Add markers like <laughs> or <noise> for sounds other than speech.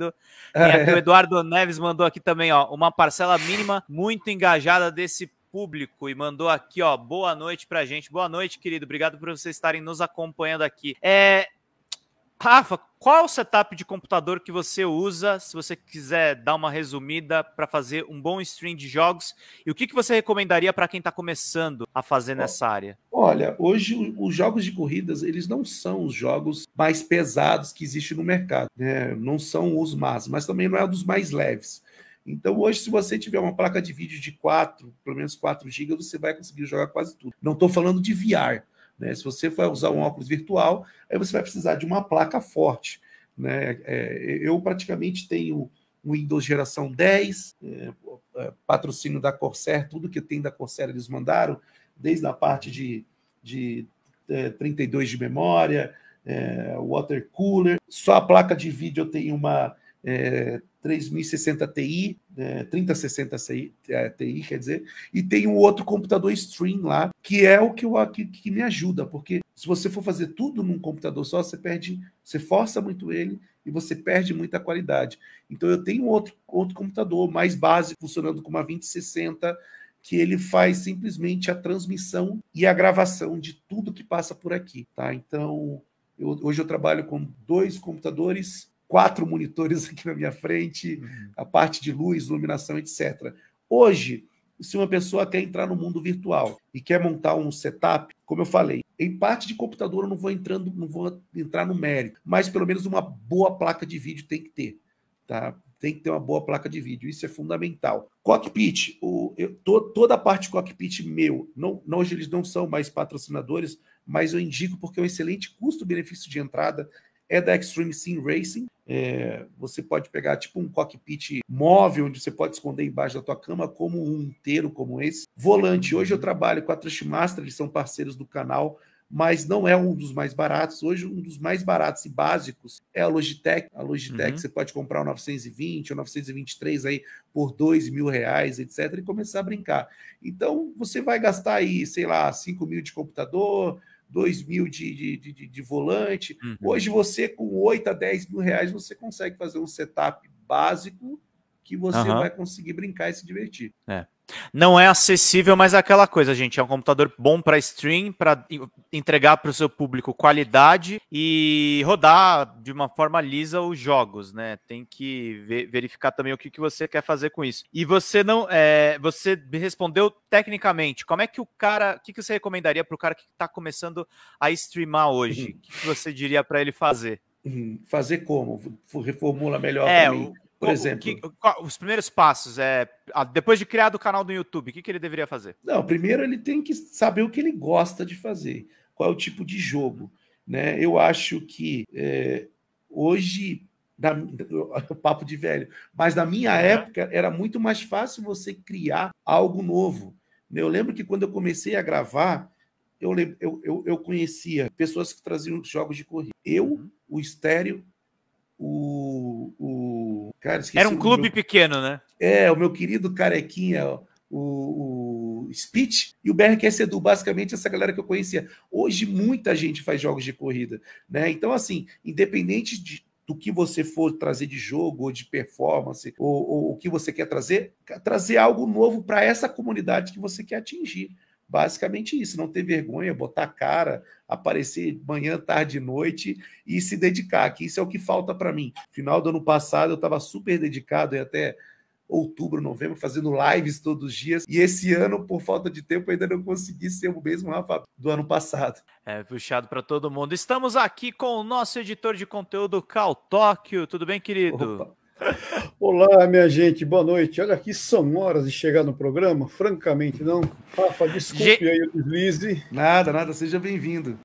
o Eduardo Neves mandou aqui também, ó, uma parcela mínima muito engajada desse público e mandou aqui, ó, boa noite pra gente. Boa noite, querido. Obrigado por vocês estarem nos acompanhando aqui. É, Rafa, qual o setup de computador que você usa, se você quiser dar uma resumida para fazer um bom stream de jogos? E o que, que você recomendaria para quem está começando a fazer nessa área? Olha, hoje os jogos de corridas, eles não são os jogos mais pesados que existem no mercado. Né? Não são os mais, mas também não é um dos mais leves. Então, hoje, se você tiver uma placa de vídeo de 4, pelo menos 4 GB, você vai conseguir jogar quase tudo. Não estou falando de VR, né? Se você for usar um óculos virtual, aí você vai precisar de uma placa forte. Né? É, eu praticamente tenho um Windows geração 10, é, é, patrocínio da Corsair, tudo que tem da Corsair eles mandaram, desde a parte de, de é, 32 de memória, é, water cooler. Só a placa de vídeo eu tenho uma é, 3060 Ti, né, é, 3060 Ti, quer dizer, e tem um outro computador stream lá, que é o que, eu, que, que me ajuda, porque se você for fazer tudo num computador só, você perde, você força muito ele e você perde muita qualidade. Então eu tenho outro, outro computador mais básico, funcionando com uma 2060, que ele faz simplesmente a transmissão e a gravação de tudo que passa por aqui, tá? Então, eu, hoje eu trabalho com dois computadores quatro monitores aqui na minha frente, uhum. a parte de luz, iluminação, etc. Hoje, se uma pessoa quer entrar no mundo virtual e quer montar um setup, como eu falei, em parte de computador eu não vou entrando, não vou entrar no mérito, mas pelo menos uma boa placa de vídeo tem que ter, tá? Tem que ter uma boa placa de vídeo, isso é fundamental. Cockpit, o, eu, to, toda a parte cockpit meu, não, não, hoje eles não são mais patrocinadores, mas eu indico porque é um excelente custo-benefício de entrada é da Extreme Sim Racing. É, você pode pegar tipo um cockpit móvel, onde você pode esconder embaixo da tua cama, como um inteiro como esse. Volante, hoje eu trabalho com a Trustmaster, eles são parceiros do canal, mas não é um dos mais baratos. Hoje, um dos mais baratos e básicos é a Logitech. A Logitech, uhum. você pode comprar o 920 ou 923 aí por dois mil reais, etc., e começar a brincar. Então, você vai gastar aí, sei lá, 5 mil de computador, 2 mil de, de, de, de volante. Uhum. Hoje você, com 8 a 10 mil reais, você consegue fazer um setup básico que você uhum. vai conseguir brincar e se divertir. É. Não é acessível, mas é aquela coisa, gente. É um computador bom para stream, para entregar para o seu público qualidade e rodar de uma forma lisa os jogos, né? Tem que ver, verificar também o que, que você quer fazer com isso. E você não, é, você me respondeu tecnicamente. Como é que o cara, o que, que você recomendaria para o cara que está começando a streamar hoje? <laughs> O que, que você diria para ele fazer? Fazer como? Reformula melhor. É, por exemplo. Que, qual, os primeiros passos é. Ah, depois de criar o canal do YouTube, o que, que ele deveria fazer? Não, primeiro ele tem que saber o que ele gosta de fazer, qual é o tipo de jogo. Né? Eu acho que é, hoje <laughs> o papo de velho. Mas na minha época era muito mais fácil você criar algo novo. Né? Eu lembro que quando eu comecei a gravar, eu, eu, eu, conhecia pessoas que traziam jogos de corrida. Eu, uhum. o Estéreo o, o cara, Era um clube meu, pequeno, né? É, o meu querido carequinha, o, o Speech e o BRQS Edu, basicamente essa galera que eu conhecia. Hoje muita gente faz jogos de corrida, né? Então, assim, independente de, do que você for trazer de jogo ou de performance, ou, ou o que você quer trazer, trazer algo novo para essa comunidade que você quer atingir basicamente isso, não ter vergonha, botar cara, aparecer manhã, tarde e noite e se dedicar, que isso é o que falta para mim. Final do ano passado eu estava super dedicado e até outubro, novembro, fazendo lives todos os dias. E esse ano, por falta de tempo, ainda não consegui ser o mesmo Rafa do ano passado. É, puxado para todo mundo. Estamos aqui com o nosso editor de conteúdo, Cal Tóquio. Tudo bem, querido? Opa. Olá, minha gente, boa noite. Olha que são horas de chegar no programa, francamente não. Rafa, desculpe Ge aí o deslize. Nada, nada, seja bem-vindo.